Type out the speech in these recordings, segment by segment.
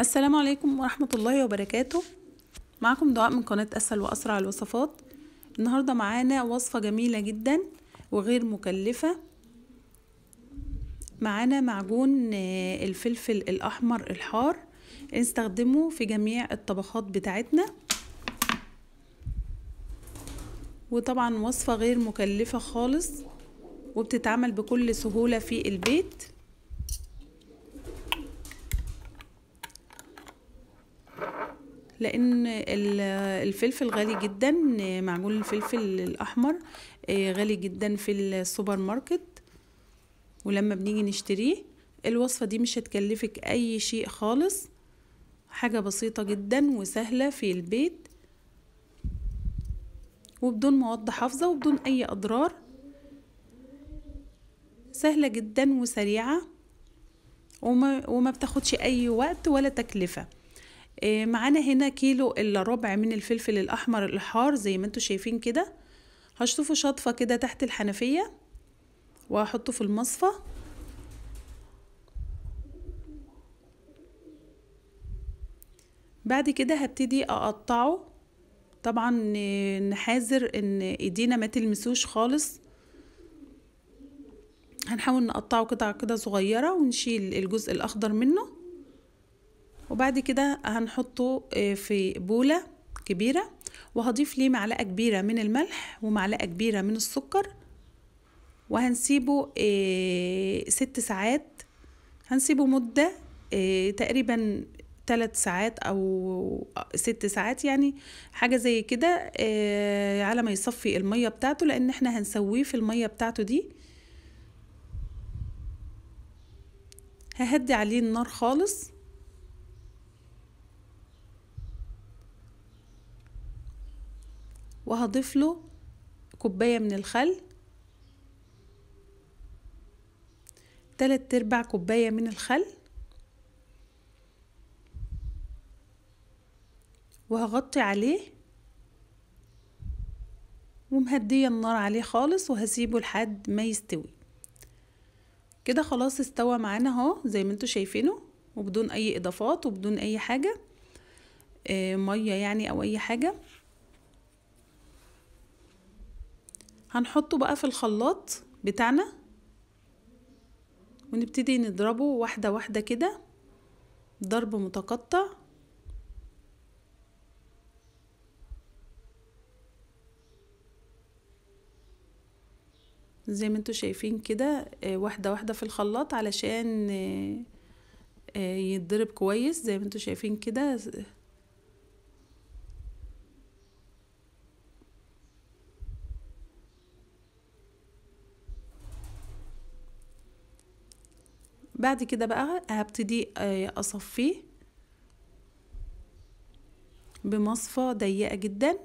السلام عليكم ورحمة الله وبركاته معكم دعاء من قناة أسهل وأسرع الوصفات النهاردة معانا وصفة جميلة جدا وغير مكلفة معانا معجون آه، الفلفل الأحمر الحار نستخدمه في جميع الطبخات بتاعتنا وطبعا وصفة غير مكلفة خالص وبتتعمل بكل سهولة في البيت لان الفلفل غالي جدا معجون الفلفل الاحمر آه، غالي جدا في السوبر ماركت ولما بنيجي نشتريه الوصفة دي مش هتكلفك اي شيء خالص حاجة بسيطة جدا وسهلة في البيت وبدون مواد حافظة وبدون اي اضرار سهلة جدا وسريعة وما, وما بتاخدش اي وقت ولا تكلفة إيه، معانا هنا كيلو الا ربع من الفلفل الاحمر الحار زي ما انتوا شايفين كده هشطفه شطفه كده تحت الحنفيه وهحطه في المصفى بعد كده هبتدي اقطعه طبعا نحاذر ان ايدينا ما تلمسوش خالص هنحاول نقطعه قطع كده صغيره ونشيل الجزء الاخضر منه وبعد كده هنحطه آه، في بولة كبيرة وهضيف ليه معلقة كبيرة من الملح ومعلقة كبيرة من السكر وهنسيبه آه، ست ساعات هنسيبه مدة آه، تقريبا ثلاث ساعات او ست ساعات يعني حاجه زي كده على ما يصفي الميه بتاعته لان احنا هنسويه في الميه بتاعته دي ههدي عليه النار خالص وهضيف له كوباية من الخل تلات ارباع كوباية من الخل وهغطي عليه ومهدية النار عليه خالص وهسيبه لحد ما يستوي كده خلاص استوى معانا اهو زي ما انتوا شايفينه وبدون اي اضافات وبدون اي حاجة آه، مية يعني او اي حاجة هنحطه بقى في الخلاط بتاعنا ونبتدي نضربه واحدة واحدة كده ضرب متقطع زي ما انتوا شايفين كده آه، واحدة واحدة في الخلاط علشان آه، آه، يتضرب كويس زي ما انتوا شايفين كده بعد كده بقى هبتدي آه، اصفيه بمصفى ضيقه جدا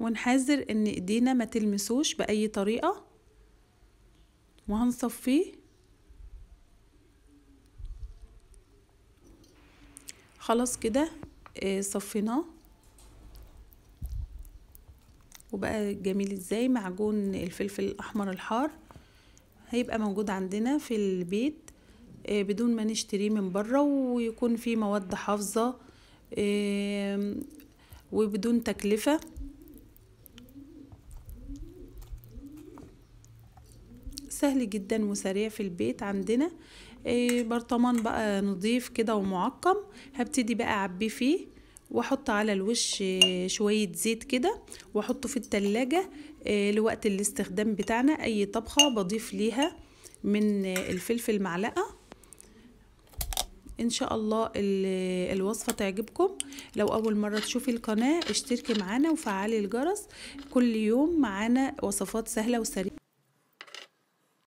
ونحذر ان ايدينا ما تلمسوش باي طريقه وهنصفيه خلاص كده آه، صفيناه وبقى جميل ازاي معجون الفلفل الاحمر الحار هيبقى موجود عندنا في البيت آه، بدون ما نشتريه من بره ويكون فيه مواد حافظة وبدون تكلفة سهل جدا وسريع في البيت عندنا إيه، برطمان بقى نظيف كده ومعقم هبتدي بقى اعبيه فيه واحط على الوش شوية زيت كده واحطه في التلاجة إيه، لوقت الاستخدام بتاعنا اي طبخة بضيف ليها من الفلفل معلقة ان شاء الله الوصفه تعجبكم لو اول مره تشوفي القناه اشتركي معانا وفعلي الجرس كل يوم معانا وصفات سهله وسريعه